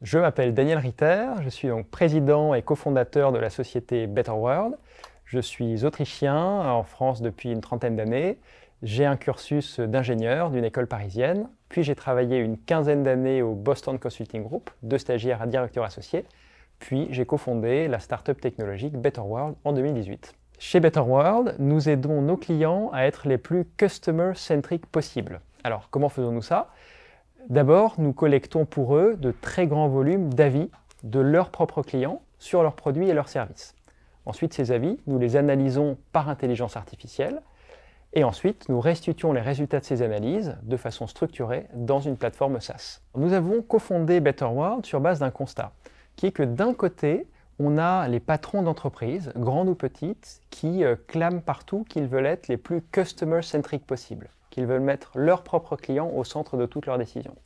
Je m'appelle Daniel Ritter, je suis donc président et cofondateur de la société Better World. Je suis autrichien en France depuis une trentaine d'années. J'ai un cursus d'ingénieur d'une école parisienne, puis j'ai travaillé une quinzaine d'années au Boston Consulting Group, de stagiaire à directeur associé, puis j'ai cofondé la startup technologique Better World en 2018. Chez Better World, nous aidons nos clients à être les plus customer-centric possibles. Alors, comment faisons-nous ça D'abord, nous collectons pour eux de très grands volumes d'avis de leurs propres clients sur leurs produits et leurs services. Ensuite, ces avis, nous les analysons par intelligence artificielle et ensuite, nous restituons les résultats de ces analyses de façon structurée dans une plateforme SaaS. Nous avons cofondé Better World sur base d'un constat, qui est que d'un côté, on a les patrons d'entreprises, grandes ou petites, qui euh, clament partout qu'ils veulent être les plus customer-centric possibles qu'ils veulent mettre leurs propres clients au centre de toutes leurs décisions.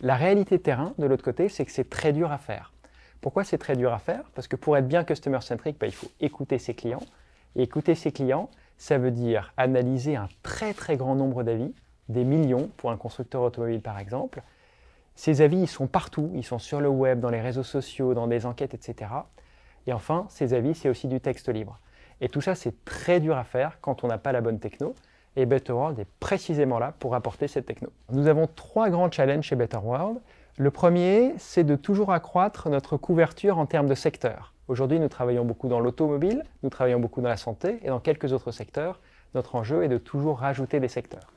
La réalité terrain, de l'autre côté, c'est que c'est très dur à faire. Pourquoi c'est très dur à faire Parce que pour être bien customer-centric, ben, il faut écouter ses clients. Et écouter ses clients, ça veut dire analyser un très très grand nombre d'avis, des millions pour un constructeur automobile par exemple. Ces avis, ils sont partout, ils sont sur le web, dans les réseaux sociaux, dans des enquêtes, etc. Et enfin, ces avis, c'est aussi du texte libre. Et tout ça, c'est très dur à faire quand on n'a pas la bonne techno. Et Better World est précisément là pour apporter cette techno. Nous avons trois grands challenges chez Better World. Le premier, c'est de toujours accroître notre couverture en termes de secteurs. Aujourd'hui, nous travaillons beaucoup dans l'automobile, nous travaillons beaucoup dans la santé et dans quelques autres secteurs. Notre enjeu est de toujours rajouter des secteurs.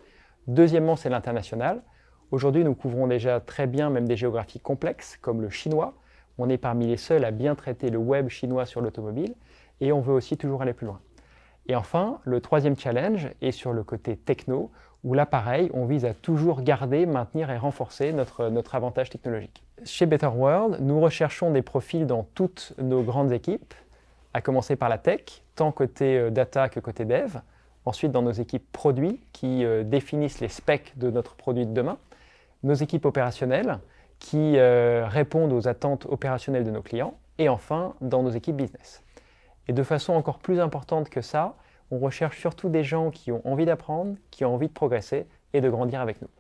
Deuxièmement, c'est l'international. Aujourd'hui, nous couvrons déjà très bien même des géographies complexes comme le chinois. On est parmi les seuls à bien traiter le web chinois sur l'automobile et on veut aussi toujours aller plus loin. Et enfin, le troisième challenge est sur le côté techno, où l'appareil, on vise à toujours garder, maintenir et renforcer notre, avantage technologique. Chez Better World, nous recherchons des profils dans toutes nos grandes équipes, à commencer par la tech, tant côté euh, data que côté dev, ensuite dans nos équipes produits qui euh, définissent les specs de notre produit de demain, nos équipes opérationnelles qui euh, répondent aux attentes opérationnelles de nos clients, et enfin dans nos équipes business. Et de façon encore plus importante que ça, on recherche surtout des gens qui ont envie d'apprendre, qui ont envie de progresser et de grandir avec nous.